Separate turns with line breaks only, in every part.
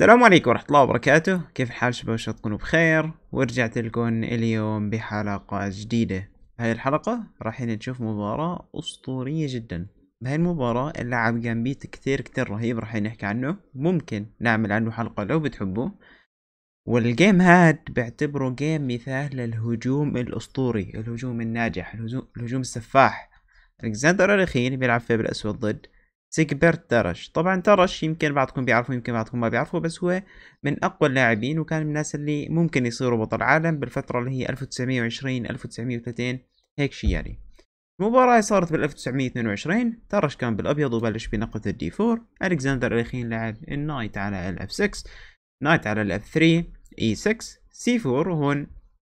السلام عليكم ورحمة الله وبركاته كيف الحال شباب شو تكونوا بخير ورجعت لكم اليوم بحلقة جديدة هاي الحلقة راح نشوف مباراة أسطورية جدا بهاي المباراة اللاعب جامبيت كتير كتير رهيب راح نحكي عنه ممكن نعمل عنه حلقة لو بتحبوا والجيم هاد بعتبره جيم مثال للهجوم الأسطوري الهجوم الناجح الهجوم, السفاح الكسندر الأخير بيلعب فيه بالأسود ضد زي ترش طبعا ترش يمكن بعضكم بيعرفوا يمكن بعضكم ما بيعرفوا بس هو من أقوى اللاعبين وكان من الناس اللي ممكن يصيروا بطل عالم بالفترة اللي هي 1920 1930 هيك شي يعني المباراة صارت بال 1922 ترش كان بالأبيض وبلش بنقطة الدي 4 ألكسندر الأخين لعب النايت على ال اف 6 نايت على ال اف 3 اي 6 سي 4 وهون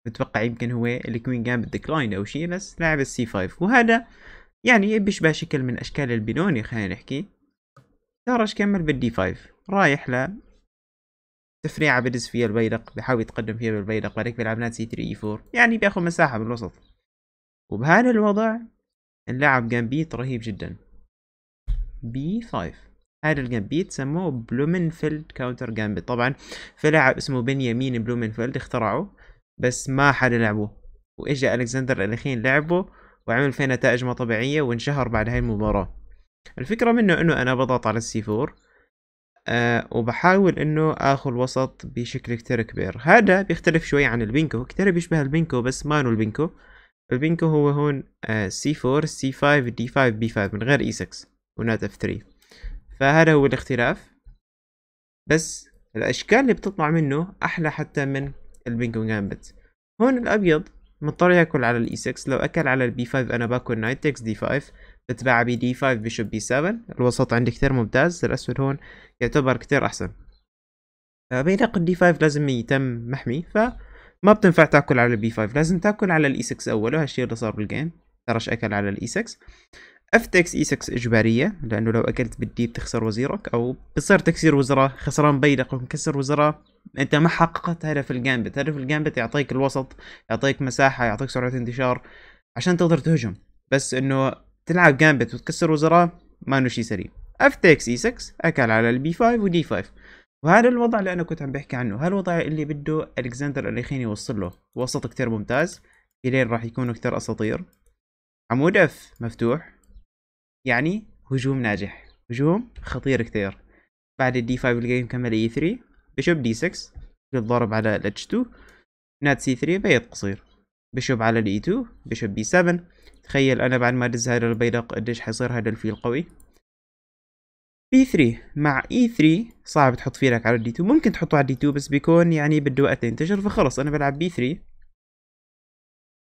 متوقع يمكن هو الكوين جامب ديكلاين أو شي بس لعب السي 5 وهذا يعني بيشبه شكل من أشكال البنوني خلينا نحكي ثارش كمل بالدي 5 رايح ل تفريعة بدز فيها البيدق بحاول يتقدم فيها بالبيدق بعدك بيلعب نات سي 3 اي 4 يعني بياخذ مساحة بالوسط وبهذا الوضع اللاعب جامبيت رهيب جدا بي 5 هذا الجامبيت سموه بلومنفيلد كاونتر جامبيت طبعا في لاعب اسمه بنيامين بلومنفيلد اخترعه بس ما حدا لعبه واجا الكسندر الاخين لعبه وعمل فيه نتائج ما طبيعية وانشهر بعد هاي المباراة الفكرة منه انه انا بضغط على السي فور أه وبحاول انه اخذ وسط بشكل كتير كبير هذا بيختلف شوي عن البينكو كتير بيشبه البينكو بس ما انه البينكو البينكو هو هون آه، سي فور سي فايف دي فايف بي فايف من غير اي 6 ونات اف 3 فهذا هو الاختلاف بس الاشكال اللي بتطلع منه احلى حتى من البينكو جامبت هون الابيض مضطر ياكل على الاي 6 e لو اكل على البي 5 انا باكل نايت تكس دي 5 بتباع بي دي 5 بيشوب بي 7 الوسط عندي كتير ممتاز الاسود هون يعتبر كتير احسن بينقل دي 5 لازم يتم محمي ف ما بتنفع تاكل على البي 5 لازم تاكل على الاي 6 e اول وهالشيء اللي صار بالجيم ترش اكل على الاي 6 e اف تكس اي 6 اجباريه لانه لو اكلت بالديب تخسر وزيرك او بتصير تكسير وزراء خسران بيدق ومكسر وزراء انت ما حققت هدف الجامبت هدف الجامبت يعطيك الوسط يعطيك مساحه يعطيك سرعه انتشار عشان تقدر تهجم بس انه تلعب جامبت وتكسر وزراء ما انه شيء سليم اف تكس اي 6 اكل على البي 5 ودي 5 وهذا الوضع اللي انا كنت عم بحكي عنه هالوضع اللي بده الكسندر اليخين يوصل له وسط كتير ممتاز الين راح يكونوا كتير اساطير عمود اف مفتوح يعني هجوم ناجح هجوم خطير كثير بعد الدي 5 الجاي مكمل اي e 3 بيشوب دي 6 بالضرب على الاتش 2 نات سي 3 بيض قصير بيشوب على الاي 2 بيشوب بي 7 تخيل انا بعد ما دز هذا البيدق قديش حيصير هذا الفيل قوي بي e 3 مع اي e 3 صعب تحط فيلك على الدي 2 ممكن تحطه على الدي 2 بس بيكون يعني بده وقت ينتشر فخلص انا بلعب بي 3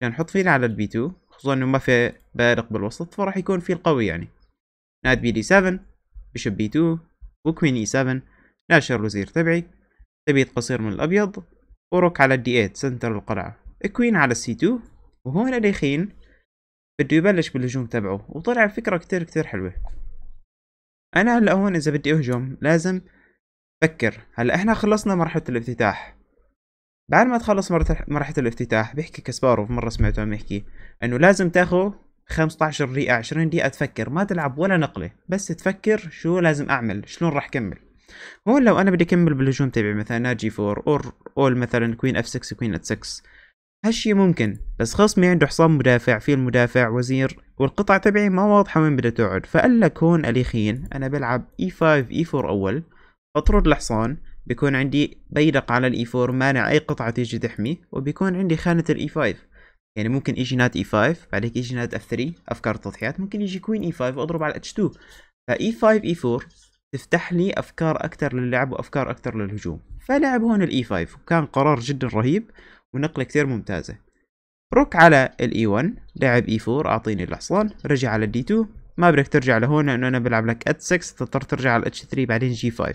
يعني احط فيل على البي 2 خصوصا انه ما في بارق بالوسط فراح يكون في القوي يعني ناد بي دي 7 بيشب بي 2 وكوين اي 7 ناشر الوزير تبعي تبيت قصير من الابيض وروك على الدي 8 سنتر القلعة كوين على السي 2 وهون دخين بده يبلش بالهجوم تبعه وطلع فكرة كتير كتير حلوة انا هلا هون اذا بدي اهجم لازم فكر هلا احنا خلصنا مرحلة الافتتاح بعد ما تخلص مرحلة الافتتاح بيحكي كاسباروف مرة سمعته عم يحكي انه لازم تاخذ 15 دقيقة 20 دقيقة تفكر ما تلعب ولا نقلة بس تفكر شو لازم اعمل شلون راح كمل هون لو انا بدي اكمل بالهجوم تبعي مثلا نايت جي 4 اور اول مثلا كوين اف 6 كوين ات 6 هالشي ممكن بس خصمي عنده حصان مدافع في المدافع وزير والقطع تبعي ما واضحة وين بدها تقعد فقال لك هون اليخين انا بلعب اي 5 اي 4 اول بطرد الحصان بيكون عندي بيدق على الاي 4 مانع اي قطعة تيجي تحمي وبيكون عندي خانة الاي 5 يعني ممكن يجي نات اي 5 هيك يجي نات اف 3 افكار التضحيات ممكن يجي كوين اي 5 واضرب على اتش 2 فاي 5 اي 4 تفتح لي افكار اكثر للعب وافكار اكثر للهجوم فلعب هون الاي 5 وكان قرار جدا رهيب ونقله كثير ممتازه روك على الاي 1 لعب اي 4 اعطيني الحصان رجع على الدي 2 ما بدك ترجع لهون لانه انا بلعب لك ات 6 تضطر ترجع على اتش 3 بعدين جي 5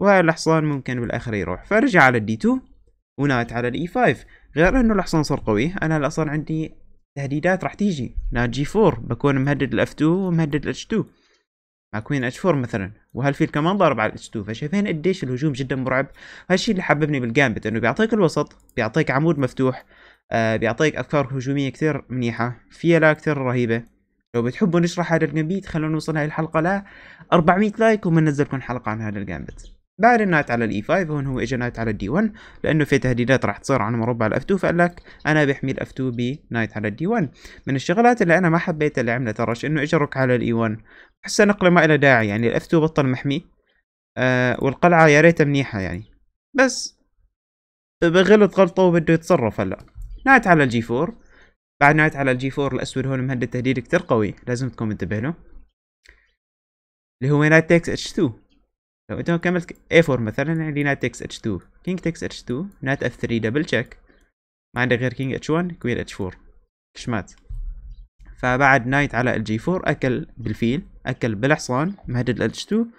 وهاي الحصان ممكن بالاخر يروح فرجع على الدي 2 ونات على الاي e 5 غير انه الحصان صار قوي انا هلا صار عندي تهديدات راح تيجي نات جي 4 بكون مهدد الاف 2 ومهدد الاتش 2 مع كوين اتش 4 مثلا وهالفيل كمان ضارب على الاتش 2 فشايفين قديش الهجوم جدا مرعب هالشيء اللي حببني بالجامبت انه بيعطيك الوسط بيعطيك عمود مفتوح آه بيعطيك افكار هجوميه كثير منيحه فيها لا كثير رهيبه لو بتحبوا نشرح هذا الجامبت خلونا نوصل هاي الحلقه ل 400 لايك وبننزل لكم حلقه عن هذا الجامبت بعد النايت على الاي 5 e هون هو اجى نايت على الدي 1 لانه في تهديدات راح تصير على مربع الاف 2 فقال لك انا بحمي الاف 2 بنايت على الدي 1 من الشغلات اللي انا ما حبيتها اللي عملها ترش انه اجى روك على الاي 1 e بحسها نقله ما الى داعي يعني الاف 2 بطل محمي آه والقلعه يا ريتها منيحه يعني بس بغلط غلطه وبده يتصرف هلا نايت على الجي 4 بعد نايت على الجي 4 الاسود هون مهدد تهديد كتير قوي لازم تكون منتبه له اللي هو نايت تكس اتش 2 لو انت كملت A4 مثلا عندي نات تكس H2 كينج تكس H2 نات F3 دبل تشيك ما عندي غير كينج H1 كوين H4 كشمات فبعد نايت على الجي 4 اكل بالفيل اكل بالحصان مهدد الاتش 2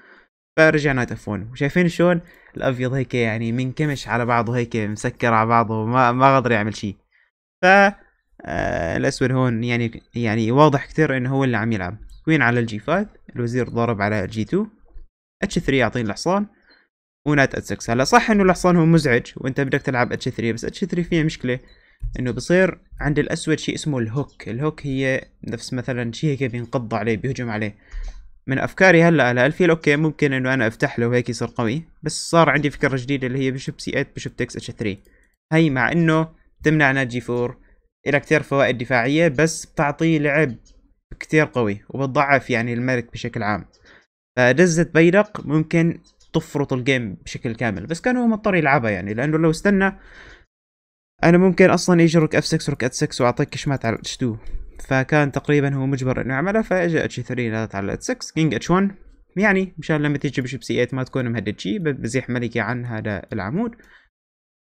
فرجع نايت اف 1 وشايفين شلون الابيض هيك يعني منكمش على بعضه هيك مسكر على بعضه ما ما قدر يعمل شيء ف آه، الاسود هون يعني يعني واضح كثير انه هو اللي عم يلعب كوين على الجي 5 الوزير ضرب على الجي 2 اتش 3 يعطيني الحصان ونات ات 6 هلا صح انه الحصان هو مزعج وانت بدك تلعب اتش 3 بس اتش 3 فيها مشكله انه بصير عند الاسود شيء اسمه الهوك الهوك هي نفس مثلا شيء هيك بينقض عليه بيهجم عليه من افكاري هلا على الفيل اوكي ممكن انه انا افتح له وهيك يصير قوي بس صار عندي فكره جديده اللي هي بشوب سي 8 بشوب تكس اتش 3 هي مع انه تمنع نات جي 4 لها كثير فوائد دفاعيه بس بتعطيه لعب كثير قوي وبتضعف يعني الملك بشكل عام فدزت آه، بيدق ممكن تفرط الجيم بشكل كامل بس كان هو مضطر يلعبها يعني لانه لو استنى انا ممكن اصلا يجي روك اف 6 روك ات 6 واعطيك كشمات على اتش 2 فكان تقريبا هو مجبر انه يعملها فاجا اتش 3 على اتش 6 كينج اتش 1 يعني مشان لما تيجي بشيب سي 8 ما تكون مهدد شي بزيح ملكي عن هذا العمود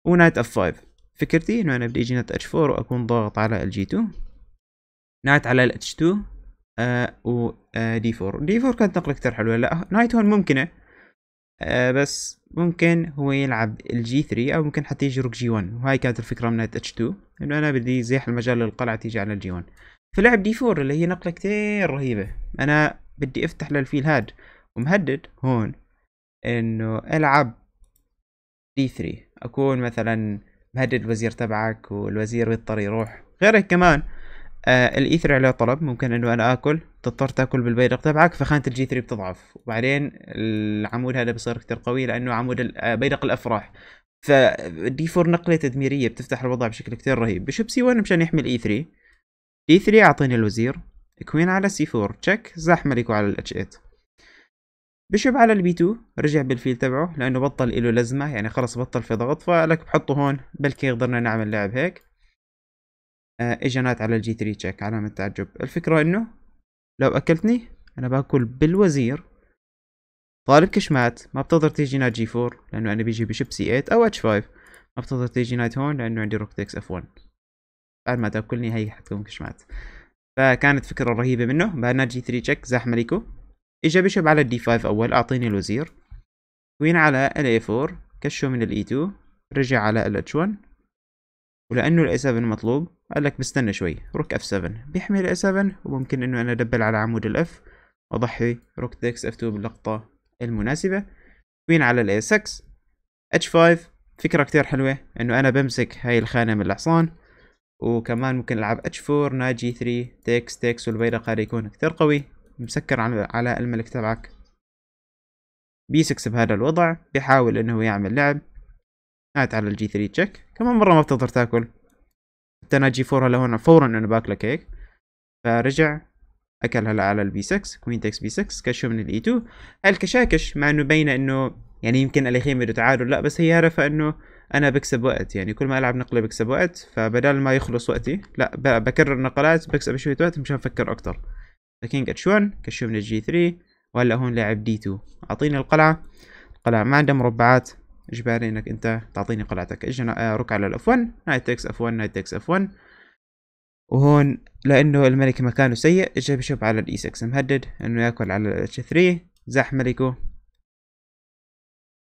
ونايت اف 5 فكرتي انه انا بدي اجي نت اتش 4 واكون ضاغط على الجي 2 نايت على الاتش 2 آه و آه دي فور دي فور كانت نقلة كتير حلوة لا نايت هون ممكنة آه بس ممكن هو يلعب الجي 3 او ممكن حتى يجي روك جي 1 وهاي كانت الفكرة من اتش 2 انه انا بدي زيح المجال للقلعة تيجي على الجي 1 فلعب دي 4 اللي هي نقلة كتير رهيبة انا بدي افتح للفيل هاد ومهدد هون انه العب دي 3 اكون مثلا مهدد الوزير تبعك والوزير بيضطر يروح غيرك كمان آه الايثر e عليه طلب ممكن انه انا اكل تضطر تاكل بالبيدق تبعك فخانه الجي 3 بتضعف وبعدين العمود هذا بصير كثير قوي لانه عمود آه، بيدق الافراح فدي فور نقله تدميريه بتفتح الوضع بشكل كثير رهيب بشوب سي 1 مشان يحمي الاي e e 3 اي 3 اعطيني الوزير كوين على سي 4 تشيك زاح ملكه على الاتش 8 بشب على البي 2 رجع بالفيل تبعه لانه بطل له لزمه يعني خلص بطل في ضغط فلك بحطه هون بلكي قدرنا نعمل لعب هيك آه، اجا نايت على الجي 3 تشيك علامة تعجب الفكرة انه لو اكلتني انا باكل بالوزير طالب كشمات ما بتقدر تيجي نايت جي 4 لانه انا بيجي بشيبسي 8 او اتش 5 ما بتقدر تيجي نايت هون لانه عندي روكتكس اف 1 بعد ما تاكلني هي حتكون كشمات فكانت فكرة رهيبة منه بعد نايت جي 3 تشيك زحمة ليكو اجا بيشب على الدي 5 اول اعطيني الوزير كوين على ال 4 إيه كشو من ال 2 رجع على ال 1 ولانه ال 7 إيه مطلوب قال لك بستنى شوي روك اف 7 بيحمي ال 7 وممكن انه انا ادبل على عمود الاف واضحي روك تكس اف 2 باللقطة المناسبة كوين على الاي 6 اتش 5 فكرة كتير حلوة انه انا بمسك هاي الخانة من الحصان وكمان ممكن العب اتش 4 نايت جي 3 تكس تكس والبيضة قاد يكون كتير قوي مسكر على الملك تبعك بي 6 بهذا الوضع بيحاول انه يعمل لعب هات على الجي 3 تشيك كمان مرة ما بتقدر تاكل حتى انا جي 4 هلا هون فورا انا باكلك هيك فرجع اكل هلا على البي 6 كوين تكس بي 6 كشو من الاي 2 الكشاكش مع انه باينه انه يعني يمكن الاخير بده تعادل لا بس هي هدفها انه انا بكسب وقت يعني كل ما العب نقله بكسب وقت فبدل ما يخلص وقتي لا بكرر نقلات بكسب شويه وقت مشان افكر اكثر فكينج اتش 1 كشو من الجي 3 وهلا هون لاعب دي 2 اعطيني القلعه القلعه ما عندها مربعات اجباري انك انت تعطيني قلعتك اجي آه، روك على الاف 1 نايت تكس اف 1 نايت تكس اف 1 وهون لانه الملك مكانه سيء اجى بشوف على الاي 6 e مهدد انه ياكل على الاتش 3 زاح ملكه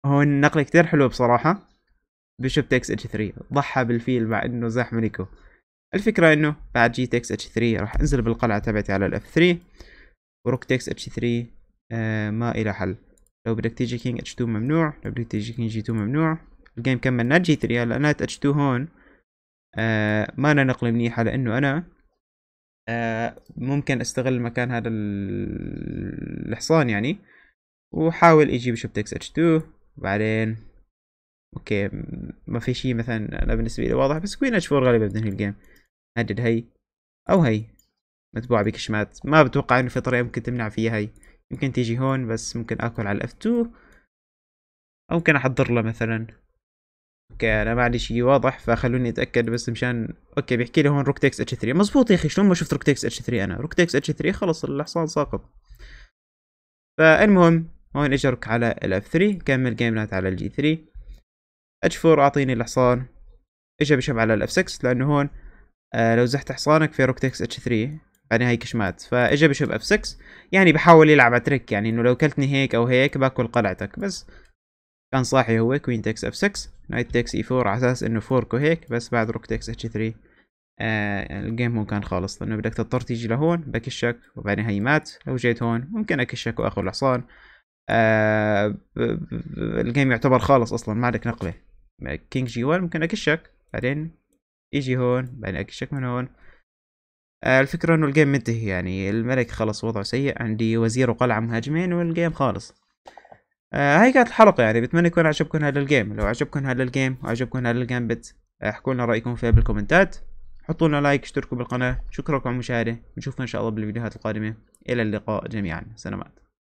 هون نقلة كتير حلوة بصراحة بشوب تكس اتش 3 ضحى بالفيل مع انه زاح ملكه الفكرة انه بعد جي تكس اتش 3 راح انزل بالقلعة تبعتي على الاف 3 وروك تكس اتش 3 آه ما الى حل لو بدك تيجي كينج اتش 2 ممنوع لو بدك تيجي كينج جي 2 ممنوع الجيم كمل نات جي 3 هلا نات اتش 2 هون آه ما أنا نقلة منيحة لأنه أنا آه ممكن استغل مكان هذا الحصان يعني وحاول بشوب تكس اتش 2 بعدين اوكي ما في شيء مثلا انا بالنسبه لي واضح بس كوين اتش 4 غالبا بتنهي الجيم هدد هي او هي متبوعه بكشمات ما بتوقع انه في طريقه ممكن تمنع فيها هي يمكن تيجي هون بس ممكن اكل على الاف 2 او ممكن احضر له مثلا اوكي انا ما عندي شيء واضح فخلوني اتاكد بس مشان اوكي بيحكي لي هون روكتكس اتش 3 مزبوط يا اخي شلون ما شفت روكتكس اتش 3 انا روكتكس اتش 3 خلص الحصان ساقط فالمهم هون اجرك على الاف 3 كمل جيم جيمنات على الجي 3 اتش 4 اعطيني الحصان اجى بشب على الاف 6 لانه هون آه لو زحت حصانك في روكتكس اتش 3 بعدين هاي كشمات فاجا بشوف اف 6 يعني بحاول يلعب على تريك يعني انه لو كلتني هيك او هيك باكل قلعتك بس كان صاحي هو كوين تكس اف 6 نايت تكس اي 4 على اساس انه فورك وهيك بس بعد روك تكس اتش 3 آه الجيم هون كان خالص لانه بدك تضطر تيجي لهون بكشك وبعدين هي مات لو جيت هون ممكن اكشك واخذ الحصان آه الجيم يعتبر خالص اصلا ما عندك نقله كينج جي 1 ممكن اكشك بعدين يجي هون بعدين اكشك من هون آه، الفكرة انه الجيم منتهي يعني الملك خلص وضعه سيء عندي وزير وقلعة مهاجمين والجيم خالص آه هاي كانت الحلقة يعني بتمنى يكون عجبكم هذا الجيم لو عجبكم هذا الجيم وعجبكم هذا الجامبت احكوا لنا رأيكم فيها بالكومنتات حطوا لنا لايك اشتركوا بالقناة شكرا على المشاهدة نشوفكم ان شاء الله بالفيديوهات القادمة الى اللقاء جميعا سلامات